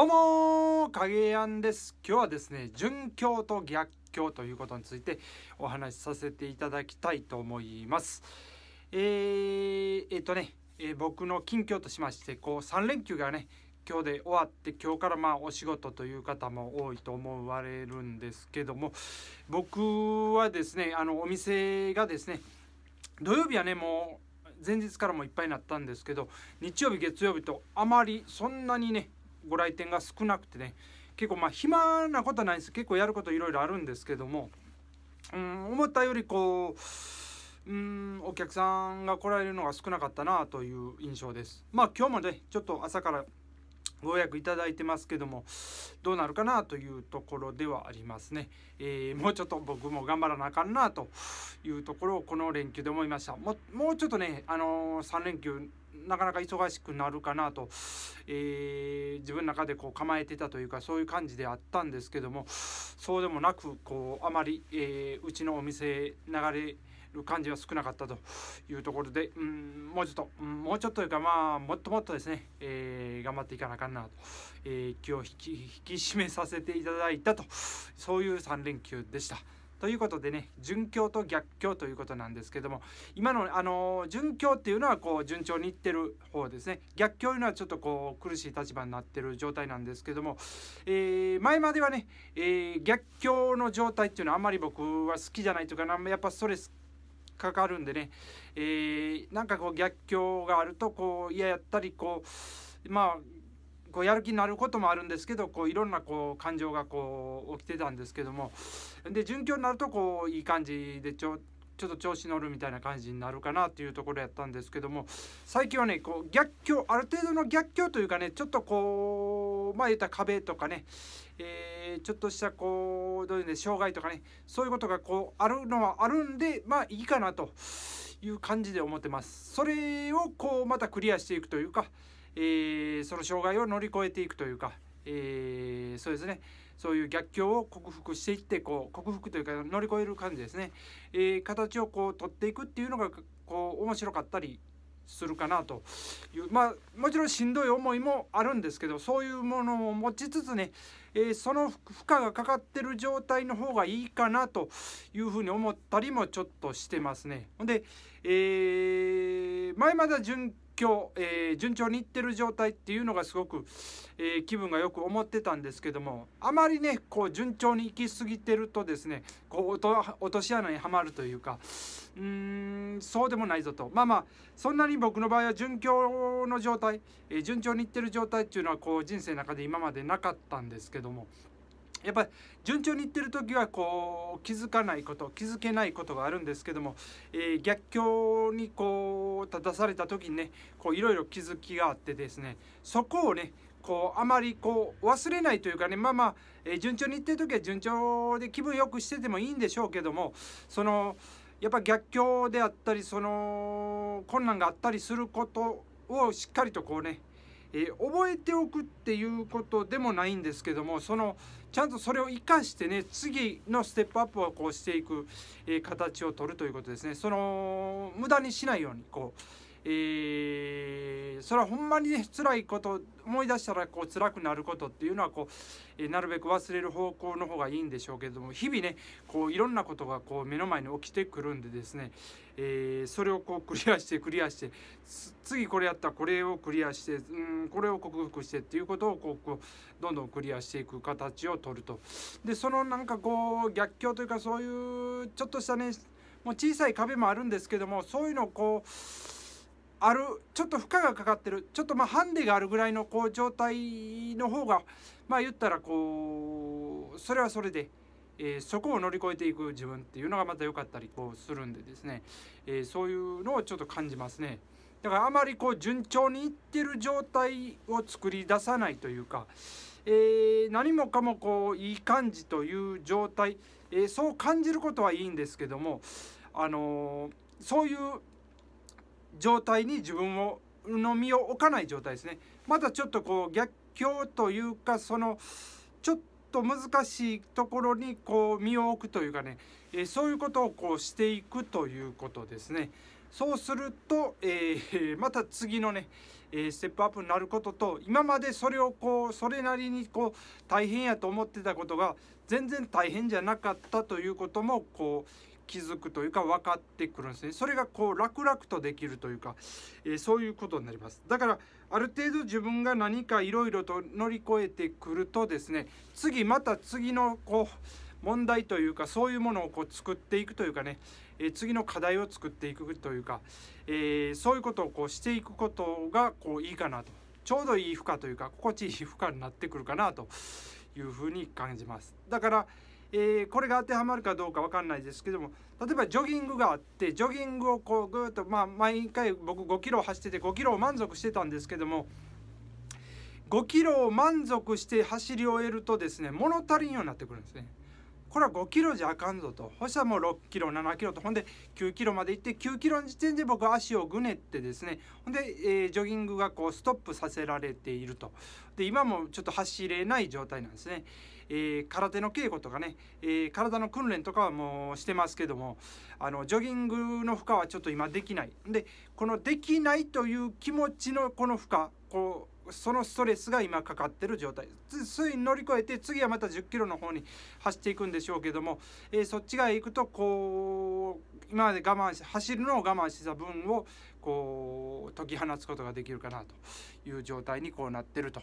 どうも影やんです今日はですね順教と逆境ということについてお話しさせていただきたいと思いますえー、えっとね、えー、僕の近況としましてこう3連休がね今日で終わって今日からまあお仕事という方も多いと思われるんですけども僕はですねあのお店がですね土曜日はねもう前日からもいっぱいになったんですけど日曜日月曜日とあまりそんなにねご来店が少なくてね結構まあ暇なことはないです結構やることいろいろあるんですけども、うん、思ったよりこう、うん、お客さんが来られるのが少なかったなという印象です。まあ今日もねちょっと朝からご予約いただいてますけどもどうなるかなというところではありますね、えー、もうちょっと僕も頑張らなあかんなというところをこの連休で思いましたもうちょっとね、あのー、3連休なかなか忙しくなるかなと、えー、自分の中でこう構えてたというかそういう感じであったんですけどもそうでもなくこうあまり、えうちのお店流れ感じは少なかったというところで、うん、もうちょっと、うん、もうちょっとというか、まあ、もっともっとですね、えー、頑張っていかなあかんなと、えー、気を引き引き締めさせていただいたと、そういう3連休でした。ということでね、順教と逆境ということなんですけども、今の、あのー、順っていうのはこう順調にいってる方ですね。逆境というのはちょっとこう苦しい立場になってる状態なんですけども、えー、前まではね、えー、逆境の状態っていうのはあんまり僕は好きじゃないというか、やっぱストレスかかるんでね、えー、なんかこう逆境があるとこう嫌やったりこうまあこうやる気になることもあるんですけどこういろんなこう感情がこう起きてたんですけどもで順調になるとこういい感じでちょちょっと調子乗るみたいな感じになるかなっていうところやったんですけども最近はねこう逆境ある程度の逆境というかねちょっとこうまあ言った壁とかね、えー、ちょっとしたこうこうどういうで障害とかねそういうことがこうあるのはあるんでまあいいかなという感じで思ってます。それをこうまたクリアしていくというか、えー、その障害を乗り越えていくというか、えー、そうですねそういう逆境を克服していってこう克服というか乗り越える感じですね、えー、形をこう取っていくっていうのがこう面白かったりするかなというまあもちろんしんどい思いもあるんですけどそういうものを持ちつつね、えー、その負荷がかかってる状態の方がいいかなというふうに思ったりもちょっとしてますね。で、えー、前まで今日、えー、順調にいってる状態っていうのがすごく、えー、気分がよく思ってたんですけどもあまりねこう順調にいき過ぎてるとですねこう落とし穴にはまるというかうーんそうでもないぞとまあまあそんなに僕の場合は順調の状態、えー、順調にいってる状態っていうのはこう人生の中で今までなかったんですけども。やっぱり順調にいってる時はこう気づかないこと気づけないことがあるんですけども、えー、逆境にこう立たされた時にねいろいろ気づきがあってですねそこをねこうあまりこう忘れないというかねまあまあ、えー、順調にいってる時は順調で気分よくしててもいいんでしょうけどもそのやっぱ逆境であったりその困難があったりすることをしっかりとこうねえー、覚えておくっていうことでもないんですけどもそのちゃんとそれを生かしてね次のステップアップをこうしていく、えー、形を取るということですねその無駄にしないようにこうえー、それはほんまにね辛いこと思い出したらこう辛くなることっていうのはこう、えー、なるべく忘れる方向の方がいいんでしょうけれども日々ねこういろんなことがこう目の前に起きてくるんでですね、えー、それをこうクリアしてクリアして次これやったらこれをクリアしてうんこれを克服してっていうことをこうどんどんクリアしていく形をとると。でそのなんかこう逆境というかそういうちょっとしたねもう小さい壁もあるんですけどもそういうのをこうあるちょっと負荷がかかってるちょっとまあハンデがあるぐらいのこう状態の方がまあ言ったらこうそれはそれで、えー、そこを乗り越えていく自分っていうのがまた良かったりこうするんでですね、えー、そういうのをちょっと感じますね。だからあまりこう順調にいってる状態を作り出さないというか、えー、何もかもこういい感じという状態、えー、そう感じることはいいんですけども、あのー、そういう状態に自分をの身を置かない状態ですねまだちょっとこう逆境というかそのちょっと難しいところにこう身を置くというかね、えー、そういうことをこうしていくということですね。そうすると、えー、また次のね、えー、ステップアップになることと今までそれをこうそれなりにこう大変やと思ってたことが全然大変じゃなかったということもこう気づくというか分かってくるんですねそれがこう楽々とできるというか、えー、そういうことになりますだからある程度自分が何かいろいろと乗り越えてくるとですね次また次のこう問題というかそういうものをこう作っていくというかね、えー、次の課題を作っていくというか、えー、そういうことをこうしていくことがこういいかなとちょうどいい負荷というか心地いい負荷になってくるかなというふうに感じますだからえー、これが当てはまるかどうか分かんないですけども例えばジョギングがあってジョギングをこうぐっと、まあ、毎回僕5キロ走ってて5キロを満足してたんですけども5キロを満足して走り終えるとですね物足りんようになってくるんですね。これは5キロじゃあかんぞとそしたらもう6キロ7キロとほんで9キロまで行って9キロの時点で僕は足をぐねってですねほんで、えー、ジョギングがこうストップさせられているとで今もちょっと走れない状態なんですね。えー、空手の稽古とかね、えー、体の訓練とかはもうしてますけどもあのジョギングの負荷はちょっと今できないでこのできないという気持ちのこの負荷こうそのストレスが今かかってる状態ついに乗り越えて次はまた1 0キロの方に走っていくんでしょうけども、えー、そっち側へ行くとこう今まで我慢し走るのを我慢してた分をこう解き放つことができるかなという状態にこうなってると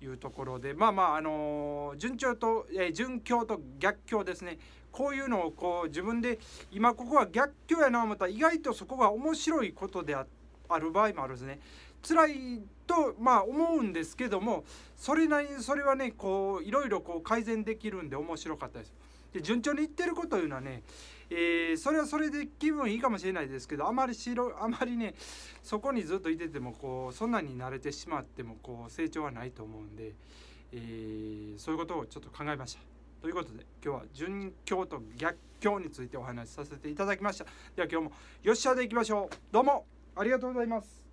いうところでまあまああの順調と、えー、順境と逆境ですねこういうのをこう自分で今ここは逆境やな思ったら意外とそこが面白いことである場合もあるんですね。辛いとまあ思うんですけどもそれなりにそれはねこういろいろこう改善できるんで面白かったです。で順調にいってるこというのはね、えー、それはそれで気分いいかもしれないですけどあまりしろあまりねそこにずっといててもこうそんなに慣れてしまってもこう成長はないと思うんで、えー、そういうことをちょっと考えました。ということで今日は順境と逆境についてお話しさせていただきました。では今日もよっしゃでいきましょう。どうもありがとうございます。